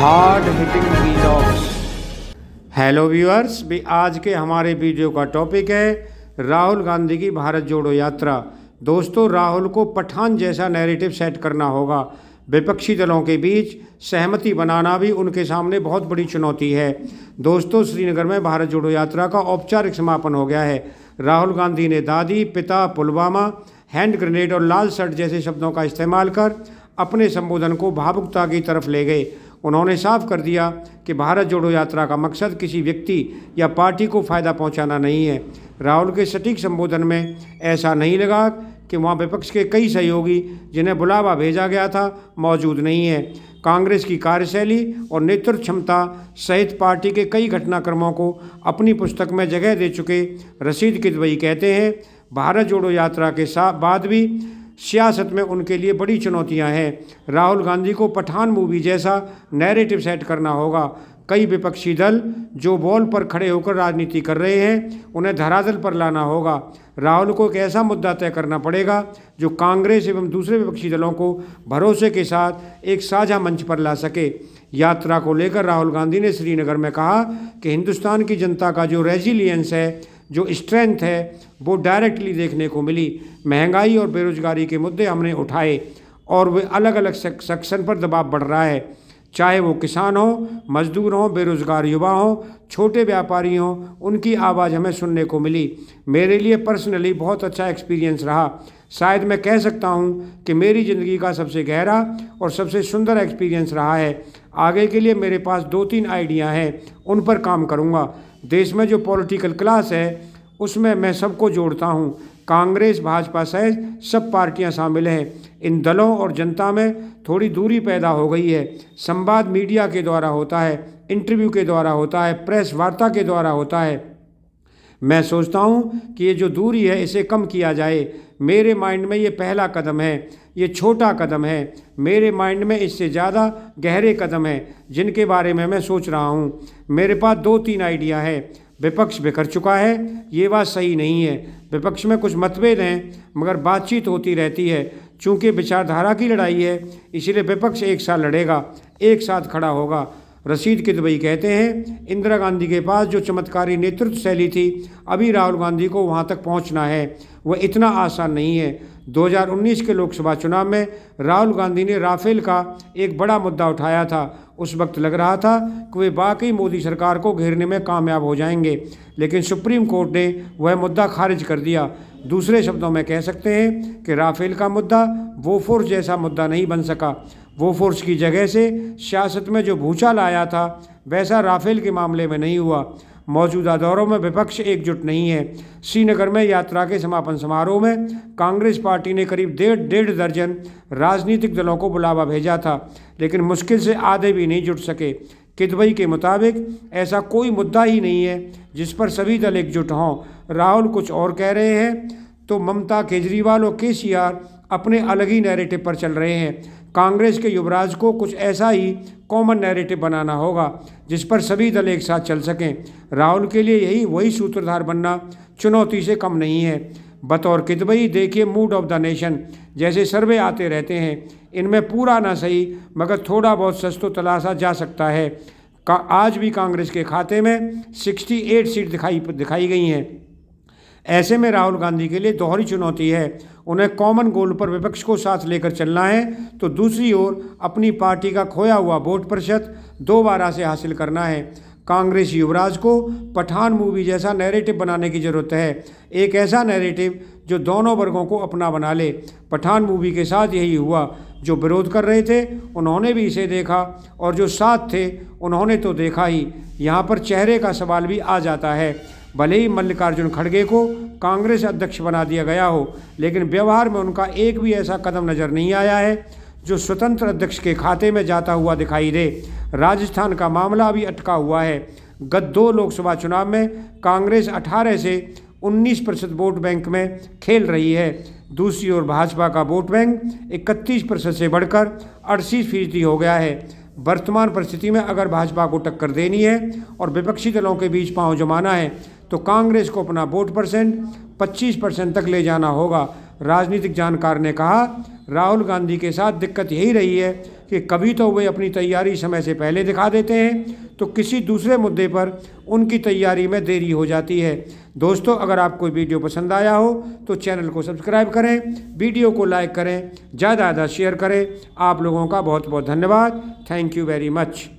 hard hitting vlogs hello viewers भी आज के हमारे वीडियो का टॉपिक है राहुल गांधी की भारत जोड़ो यात्रा दोस्तों राहुल को पठान जैसा नैरेटिव सेट करना होगा विपक्षी दलों के बीच सहमति बनाना भी उनके सामने बहुत बड़ी चुनौती है दोस्तों श्रीनगर में भारत जोड़ो यात्रा का औपचारिक समापन हो गया है राहुल गांधी ने दादी पिता पुलवामा हैंड ग्रेनेड और लाल शर्ट जैसे शब्दों का इस्तेमाल कर अपने संबोधन को भावुकता की तरफ ले गए उन्होंने साफ कर दिया कि भारत जोड़ो यात्रा का मकसद किसी व्यक्ति या पार्टी को फ़ायदा पहुंचाना नहीं है राहुल के सटीक संबोधन में ऐसा नहीं लगा कि वहाँ विपक्ष के कई सहयोगी जिन्हें बुलावा भेजा गया था मौजूद नहीं है कांग्रेस की कार्यशैली और नेतृत्व क्षमता सहित पार्टी के कई घटनाक्रमों को अपनी पुस्तक में जगह दे चुके रशीद किदवई कहते हैं भारत जोड़ो यात्रा के साथ बाद भी सियासत में उनके लिए बड़ी चुनौतियां हैं राहुल गांधी को पठान मूवी जैसा नैरेटिव सेट करना होगा कई विपक्षी दल जो बॉल पर खड़े होकर राजनीति कर रहे हैं उन्हें धराधल पर लाना होगा राहुल को एक ऐसा मुद्दा तय करना पड़ेगा जो कांग्रेस एवं दूसरे विपक्षी दलों को भरोसे के साथ एक साझा मंच पर ला सके यात्रा को लेकर राहुल गांधी ने श्रीनगर में कहा कि हिंदुस्तान की जनता का जो रेजिलियंस है जो स्ट्रेंथ है वो डायरेक्टली देखने को मिली महंगाई और बेरोजगारी के मुद्दे हमने उठाए और वे अलग अलग सेक्शन पर दबाव बढ़ रहा है चाहे वो किसान हो मजदूर हों बेरोजगार युवा हों छोटे व्यापारी हों उनकी आवाज़ हमें सुनने को मिली मेरे लिए पर्सनली बहुत अच्छा एक्सपीरियंस रहा शायद मैं कह सकता हूँ कि मेरी ज़िंदगी का सबसे गहरा और सबसे सुंदर एक्सपीरियंस रहा है आगे के लिए मेरे पास दो तीन आइडिया हैं उन पर काम करूँगा देश में जो पॉलिटिकल क्लास है उसमें मैं सबको जोड़ता हूँ कांग्रेस भाजपा सहित सब पार्टियाँ शामिल हैं इन दलों और जनता में थोड़ी दूरी पैदा हो गई है संवाद मीडिया के द्वारा होता है इंटरव्यू के द्वारा होता है प्रेस वार्ता के द्वारा होता है मैं सोचता हूँ कि ये जो दूरी है इसे कम किया जाए मेरे माइंड में ये पहला कदम है ये छोटा कदम है मेरे माइंड में इससे ज़्यादा गहरे कदम हैं जिनके बारे में मैं सोच रहा हूँ मेरे पास दो तीन आइडिया है विपक्ष बिखर चुका है ये बात सही नहीं है विपक्ष में कुछ मतभेद हैं मगर बातचीत होती रहती है चूँकि विचारधारा की लड़ाई है इसलिए विपक्ष एक साथ लड़ेगा एक साथ खड़ा होगा रसीद किदवई कहते हैं इंदिरा गांधी के पास जो चमत्कारी नेतृत्व शैली थी अभी राहुल गांधी को वहां तक पहुंचना है वह इतना आसान नहीं है 2019 के लोकसभा चुनाव में राहुल गांधी ने राफेल का एक बड़ा मुद्दा उठाया था उस वक्त लग रहा था कि वे वाकई मोदी सरकार को घेरने में कामयाब हो जाएंगे लेकिन सुप्रीम कोर्ट ने वह मुद्दा खारिज कर दिया दूसरे शब्दों में कह सकते हैं कि राफेल का मुद्दा वोफोर्स जैसा मुद्दा नहीं बन सका वो फोर्स की जगह से सियासत में जो भूचाल आया था वैसा राफेल के मामले में नहीं हुआ मौजूदा दौरों में विपक्ष एकजुट नहीं है श्रीनगर में यात्रा के समापन समारोह में कांग्रेस पार्टी ने करीब डेढ़ डेढ़ दर्जन राजनीतिक दलों को बुलावा भेजा था लेकिन मुश्किल से आधे भी नहीं जुट सके किदवई के मुताबिक ऐसा कोई मुद्दा ही नहीं है जिस पर सभी दल एकजुट हों राहुल कुछ और कह रहे हैं तो ममता केजरीवाल और के अपने अलग ही नैरेटिव पर चल रहे हैं कांग्रेस के युवराज को कुछ ऐसा ही कॉमन नैरेटिव बनाना होगा जिस पर सभी दल एक साथ चल सकें राहुल के लिए यही वही सूत्रधार बनना चुनौती से कम नहीं है बतौर कितबई देखिए मूड ऑफ द नेशन जैसे सर्वे आते रहते हैं इनमें पूरा ना सही मगर थोड़ा बहुत सस्तो तलाशा जा सकता है का आज भी कांग्रेस के खाते में 68 सीट दिखाई दिखाई गई हैं ऐसे में राहुल गांधी के लिए दोहरी चुनौती है उन्हें कॉमन गोल पर विपक्ष को साथ लेकर चलना है तो दूसरी ओर अपनी पार्टी का खोया हुआ वोट प्रतिशत दोबारा से हासिल करना है कांग्रेस युवराज को पठान मूवी जैसा नैरेटिव बनाने की ज़रूरत है एक ऐसा नैरेटिव जो दोनों वर्गों को अपना बना ले पठान मूवी के साथ यही हुआ जो विरोध कर रहे थे उन्होंने भी इसे देखा और जो साथ थे उन्होंने तो देखा ही यहाँ पर चेहरे का सवाल भी आ जाता है भले ही मल्लिकार्जुन खड़गे को कांग्रेस अध्यक्ष बना दिया गया हो लेकिन व्यवहार में उनका एक भी ऐसा कदम नज़र नहीं आया है जो स्वतंत्र अध्यक्ष के खाते में जाता हुआ दिखाई दे राजस्थान का मामला भी अटका हुआ है गत दो लोकसभा चुनाव में कांग्रेस 18 से 19 प्रतिशत वोट बैंक में खेल रही है दूसरी ओर भाजपा का वोट बैंक 31 प्रतिशत से बढ़कर अड़तीस फीसदी हो गया है वर्तमान परिस्थिति में अगर भाजपा को टक्कर देनी है और विपक्षी दलों के बीच पाँव जमाना है तो कांग्रेस को अपना वोट परसेंट पच्चीस परसेंट तक ले जाना होगा राजनीतिक जानकार ने कहा राहुल गांधी के साथ दिक्कत यही रही है कि कभी तो वे अपनी तैयारी समय से पहले दिखा देते हैं तो किसी दूसरे मुद्दे पर उनकी तैयारी में देरी हो जाती है दोस्तों अगर आपको वीडियो पसंद आया हो तो चैनल को सब्सक्राइब करें वीडियो को लाइक करें ज़्यादा ज़्यादा शेयर करें आप लोगों का बहुत बहुत धन्यवाद थैंक यू वेरी मच